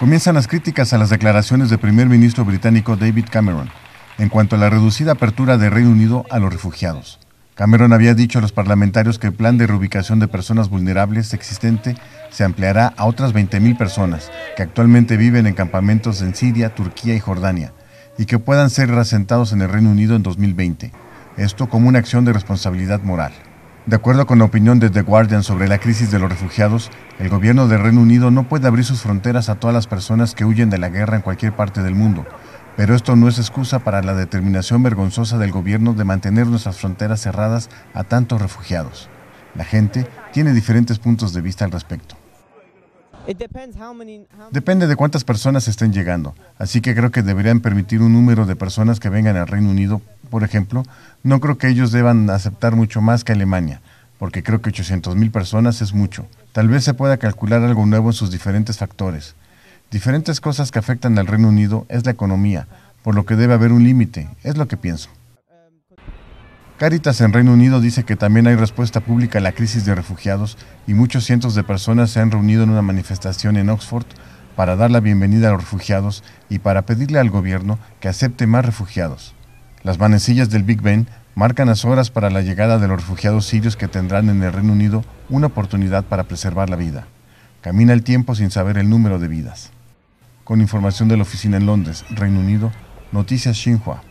comienzan las críticas a las declaraciones del primer ministro británico David Cameron en cuanto a la reducida apertura del Reino Unido a los refugiados. Cameron había dicho a los parlamentarios que el plan de reubicación de personas vulnerables existente se ampliará a otras 20.000 personas que actualmente viven en campamentos en Siria, Turquía y Jordania y que puedan ser reasentados en el Reino Unido en 2020. Esto como una acción de responsabilidad moral. De acuerdo con la opinión de The Guardian sobre la crisis de los refugiados, el gobierno del Reino Unido no puede abrir sus fronteras a todas las personas que huyen de la guerra en cualquier parte del mundo, pero esto no es excusa para la determinación vergonzosa del gobierno de mantener nuestras fronteras cerradas a tantos refugiados. La gente tiene diferentes puntos de vista al respecto. Depende de cuántas personas estén llegando, así que creo que deberían permitir un número de personas que vengan al Reino Unido por ejemplo, no creo que ellos deban aceptar mucho más que Alemania, porque creo que 800.000 personas es mucho. Tal vez se pueda calcular algo nuevo en sus diferentes factores. Diferentes cosas que afectan al Reino Unido es la economía, por lo que debe haber un límite, es lo que pienso. Caritas en Reino Unido dice que también hay respuesta pública a la crisis de refugiados y muchos cientos de personas se han reunido en una manifestación en Oxford para dar la bienvenida a los refugiados y para pedirle al gobierno que acepte más refugiados. Las manecillas del Big Ben marcan las horas para la llegada de los refugiados sirios que tendrán en el Reino Unido una oportunidad para preservar la vida. Camina el tiempo sin saber el número de vidas. Con información de la oficina en Londres, Reino Unido, Noticias Xinhua.